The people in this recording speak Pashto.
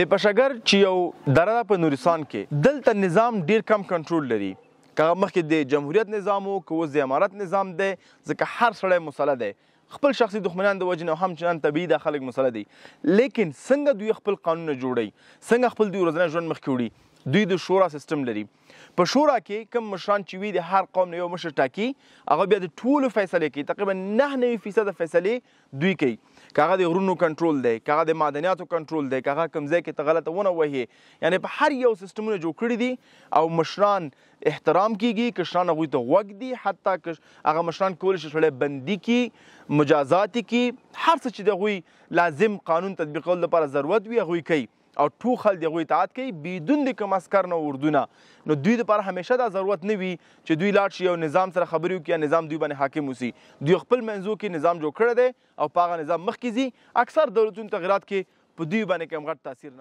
د پشګر چې یو دره په نورستان کې دلته نظام ډیر کم کنټرول لري که مخکې د جمهوریت نظام او که اوس د امارت نظام دی ځکه هر سړی مسله دی خپل شخصي دښمنان د وجنه هم چنان طبيعي د خلک مسله دی لیکن څنګه دوی خپل قانون جوړي څنګه خپل دوی ورځنی ژوند مخکې وړي دوی د شورا سیستم لري په شورا کې کم مشران چې وي د هر قوم نه یو مشر ټاکي هغه بیا د ټولو فیصله کوي تقریبا 99% فیصله دوی کوي کاغه د غرونو کنټرول دی کاغه د معدنیاتو کنټرول دی کاغه کمزې کې ته غلطه ونه وهي یعنی په هر یو سیستمونه جوړ کړی دي او مشران احترام کیږي کشران هغه ته وګ دي حتی که هغه مشران کول شي سره بندي کی مجازات کی هر څه چې د غوي لازم قانون تطبیقول لپاره ضرورت وي هغه کوي او ټول خل دغه اطاعت کوي بدون د کوم اسکر نه اردونه نو دوی لپاره همیشه دا ضرورت نه وي چې دوی لاړ شي او نظام سره خبرې وکړي یا نظام دوی باندې حاکم وسی دوی خپل منځو کې نظام جوړ کړی دی او پاغه نظام مخکې ځي اکثر دولتونو تغیرات کې په دوی باندې کوم غټ تاثیر نه